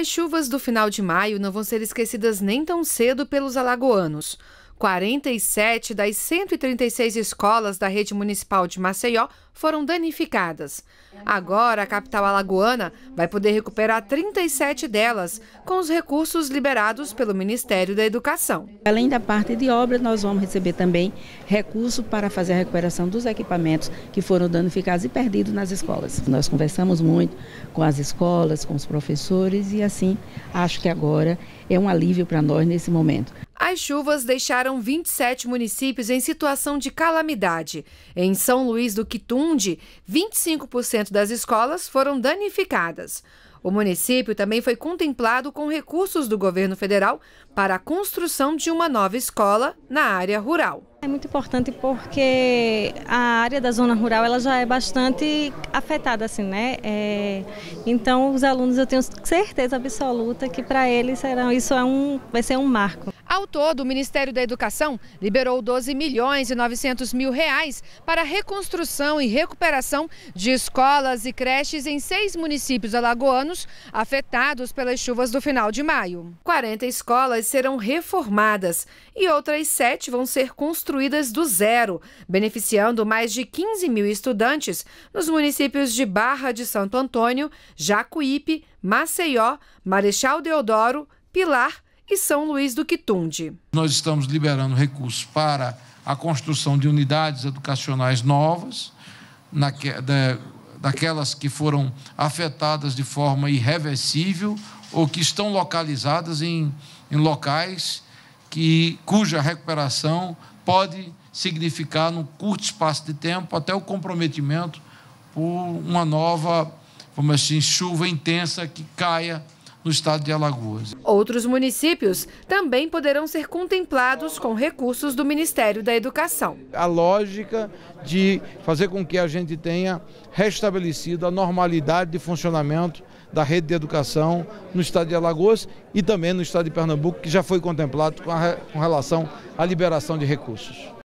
As chuvas do final de maio não vão ser esquecidas nem tão cedo pelos alagoanos. 47 das 136 escolas da rede municipal de Maceió foram danificadas. Agora, a capital alagoana vai poder recuperar 37 delas com os recursos liberados pelo Ministério da Educação. Além da parte de obras, nós vamos receber também recurso para fazer a recuperação dos equipamentos que foram danificados e perdidos nas escolas. Nós conversamos muito com as escolas, com os professores e assim, acho que agora é um alívio para nós nesse momento. As chuvas deixaram 27 municípios em situação de calamidade. Em São Luís do Quitunde, 25% das escolas foram danificadas. O município também foi contemplado com recursos do governo federal para a construção de uma nova escola na área rural. É muito importante porque a área da zona rural ela já é bastante afetada assim, né? É, então os alunos eu tenho certeza absoluta que para eles serão isso é um vai ser um marco. Ao todo, o Ministério da Educação liberou 12 milhões e 900 mil reais para a reconstrução e recuperação de escolas e creches em seis municípios alagoanos afetados pelas chuvas do final de maio. 40 escolas serão reformadas e outras sete vão ser construídas do zero, beneficiando mais de 15 mil estudantes nos municípios de Barra de Santo Antônio, Jacuípe, Maceió, Marechal Deodoro, Pilar e São Luís do Quitunde. Nós estamos liberando recursos para a construção de unidades educacionais novas, naque, da, daquelas que foram afetadas de forma irreversível ou que estão localizadas em, em locais que, cuja recuperação pode significar, num curto espaço de tempo, até o comprometimento por uma nova, vamos assim, chuva intensa que caia no estado de Alagoas. Outros municípios também poderão ser contemplados com recursos do Ministério da Educação. A lógica de fazer com que a gente tenha restabelecido a normalidade de funcionamento da rede de educação no estado de Alagoas e também no estado de Pernambuco, que já foi contemplado com, a, com relação à liberação de recursos.